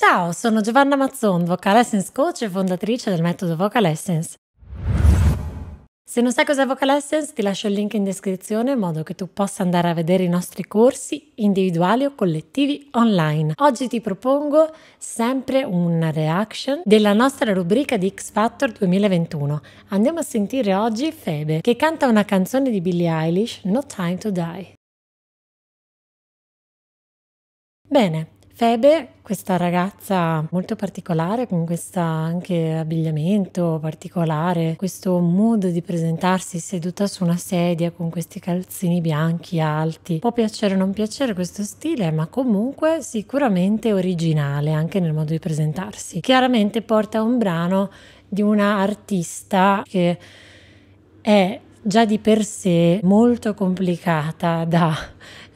Ciao, sono Giovanna Mazzon, Vocal Essence Coach e fondatrice del metodo Vocal Essence. Se non sai cos'è Vocal Essence, ti lascio il link in descrizione in modo che tu possa andare a vedere i nostri corsi individuali o collettivi online. Oggi ti propongo sempre una reaction della nostra rubrica di X Factor 2021. Andiamo a sentire oggi Febe che canta una canzone di Billie Eilish, No Time to Die. Bene, Febe, questa ragazza molto particolare, con questo anche abbigliamento particolare, questo modo di presentarsi seduta su una sedia con questi calzini bianchi alti. Può piacere o non piacere questo stile, ma comunque sicuramente originale anche nel modo di presentarsi. Chiaramente porta un brano di una artista che è già di per sé molto complicata da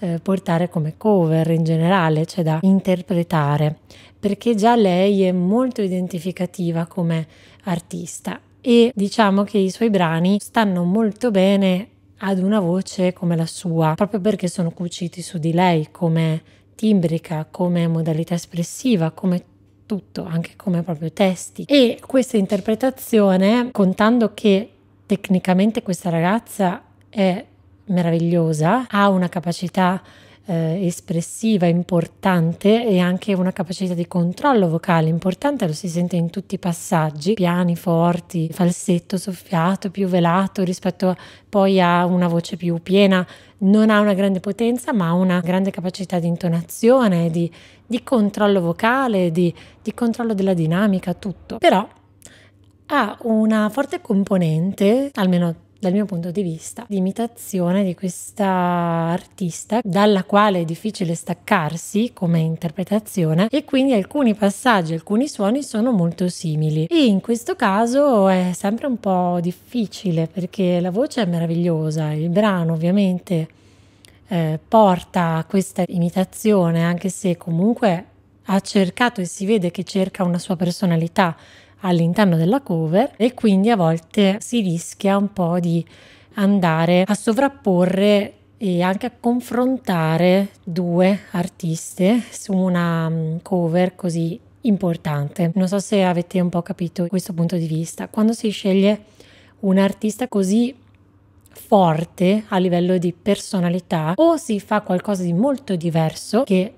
eh, portare come cover in generale, cioè da interpretare, perché già lei è molto identificativa come artista e diciamo che i suoi brani stanno molto bene ad una voce come la sua, proprio perché sono cuciti su di lei come timbrica, come modalità espressiva, come tutto, anche come proprio testi. E questa interpretazione, contando che tecnicamente questa ragazza è meravigliosa, ha una capacità eh, espressiva importante e anche una capacità di controllo vocale importante, lo si sente in tutti i passaggi, piani, forti, falsetto, soffiato, più velato rispetto a, poi a una voce più piena, non ha una grande potenza ma ha una grande capacità di intonazione, di, di controllo vocale, di, di controllo della dinamica, tutto. Però ha una forte componente, almeno dal mio punto di vista, l'imitazione di questa artista dalla quale è difficile staccarsi come interpretazione e quindi alcuni passaggi, alcuni suoni sono molto simili. E in questo caso è sempre un po' difficile perché la voce è meravigliosa, il brano ovviamente eh, porta a questa imitazione anche se comunque ha cercato e si vede che cerca una sua personalità all'interno della cover e quindi a volte si rischia un po' di andare a sovrapporre e anche a confrontare due artiste su una mm, cover così importante. Non so se avete un po' capito questo punto di vista. Quando si sceglie un artista così forte a livello di personalità o si fa qualcosa di molto diverso che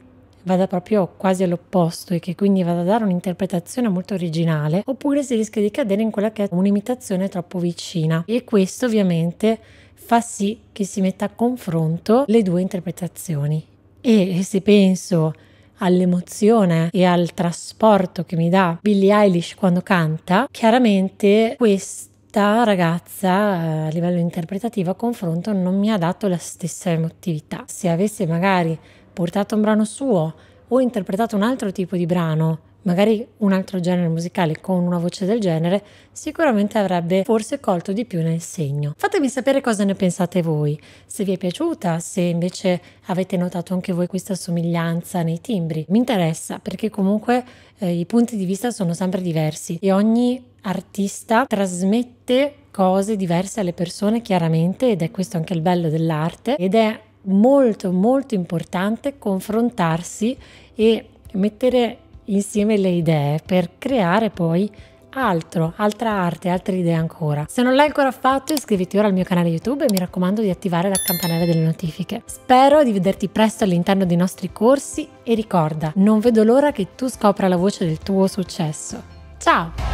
vada proprio quasi all'opposto e che quindi vada a dare un'interpretazione molto originale, oppure si rischia di cadere in quella che è un'imitazione troppo vicina. E questo ovviamente fa sì che si metta a confronto le due interpretazioni. E se penso all'emozione e al trasporto che mi dà Billie Eilish quando canta, chiaramente questa ragazza eh, a livello interpretativo a confronto non mi ha dato la stessa emotività. Se avesse magari portato un brano suo o interpretato un altro tipo di brano, magari un altro genere musicale con una voce del genere, sicuramente avrebbe forse colto di più nel segno. Fatemi sapere cosa ne pensate voi, se vi è piaciuta, se invece avete notato anche voi questa somiglianza nei timbri. Mi interessa perché comunque eh, i punti di vista sono sempre diversi e ogni artista trasmette cose diverse alle persone chiaramente ed è questo anche il bello dell'arte ed è molto molto importante confrontarsi e mettere insieme le idee per creare poi altro, altra arte, altre idee ancora. Se non l'hai ancora fatto iscriviti ora al mio canale YouTube e mi raccomando di attivare la campanella delle notifiche. Spero di vederti presto all'interno dei nostri corsi e ricorda, non vedo l'ora che tu scopra la voce del tuo successo. Ciao!